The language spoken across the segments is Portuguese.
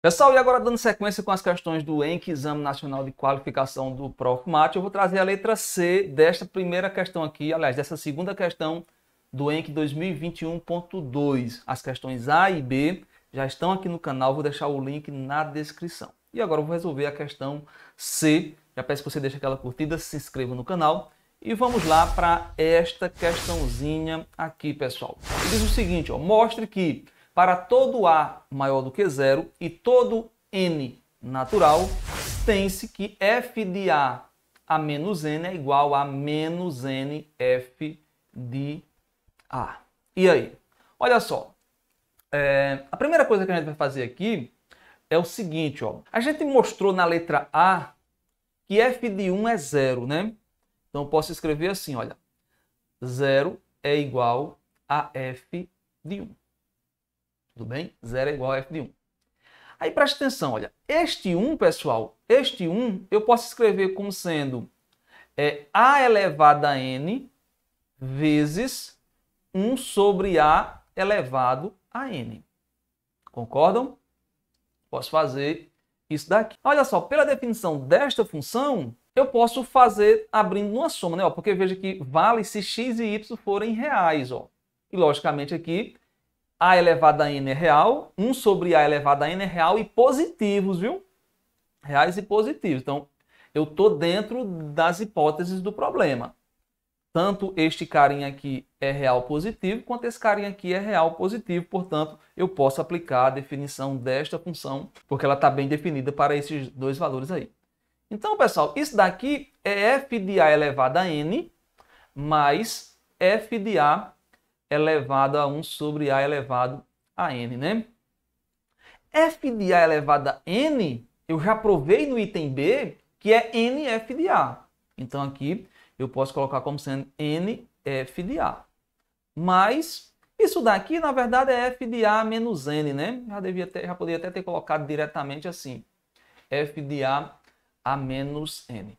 Pessoal, e agora dando sequência com as questões do ENC, Exame Nacional de Qualificação do Prof. Mate, eu vou trazer a letra C desta primeira questão aqui, aliás, dessa segunda questão do ENC 2021.2. As questões A e B já estão aqui no canal, vou deixar o link na descrição. E agora eu vou resolver a questão C, já peço que você deixe aquela curtida, se inscreva no canal. E vamos lá para esta questãozinha aqui, pessoal. Ele diz o seguinte, ó, mostre que para todo A maior do que zero e todo N natural, tem-se que f de A a menos N é igual a menos n f de A. E aí? Olha só. É, a primeira coisa que a gente vai fazer aqui é o seguinte, ó. A gente mostrou na letra A que f de 1 é zero, né? Então eu posso escrever assim, olha. Zero é igual a f de 1. Tudo bem? Zero é igual a f de 1. Aí preste atenção, olha. Este 1, pessoal, este 1 eu posso escrever como sendo é, a elevado a n vezes 1 sobre a elevado a n. Concordam? Posso fazer isso daqui. Olha só, pela definição desta função, eu posso fazer abrindo uma soma, né? porque veja que vale se x e y forem reais, ó. E logicamente aqui a elevado a N é real, 1 sobre A elevado a N é real e positivos, viu? Reais e positivos. Então, eu estou dentro das hipóteses do problema. Tanto este carinha aqui é real positivo, quanto esse carinha aqui é real positivo. Portanto, eu posso aplicar a definição desta função, porque ela está bem definida para esses dois valores aí. Então, pessoal, isso daqui é f de a elevado a n mais f de a elevado a 1 sobre A elevado a N, né? F de A elevado a N, eu já provei no item B que é NF de A. Então aqui eu posso colocar como sendo NF de A. Mas isso daqui, na verdade, é F de A menos N, né? Já, devia ter, já poderia até ter colocado diretamente assim. F de A a menos N.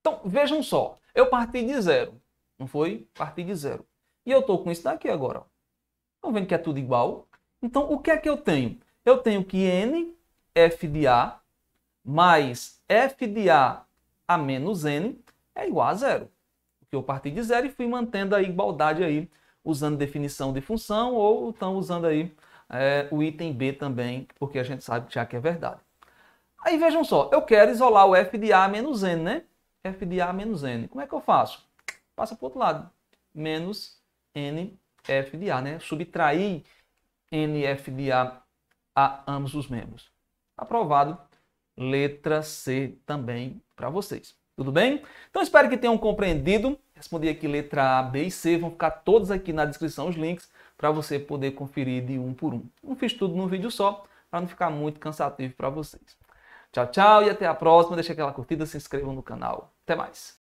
Então, vejam só. Eu parti de zero, não foi? Parti de zero. E eu estou com isso daqui agora. Estão vendo que é tudo igual? Então, o que é que eu tenho? Eu tenho que n f de a mais f de a a menos n é igual a zero. Porque eu parti de zero e fui mantendo a igualdade aí, usando definição de função ou estão usando aí é, o item b também, porque a gente sabe já que é verdade. Aí vejam só, eu quero isolar o f de a menos n, né? f de a menos n. Como é que eu faço? Passa para o outro lado. Menos NF de A, né? Subtrair NF de A a ambos os membros. Aprovado. Letra C também para vocês. Tudo bem? Então espero que tenham compreendido. Respondi aqui letra A, B e C. Vão ficar todos aqui na descrição os links para você poder conferir de um por um. Não fiz tudo num vídeo só, para não ficar muito cansativo para vocês. Tchau, tchau e até a próxima. Deixa aquela curtida, se inscrevam no canal. Até mais.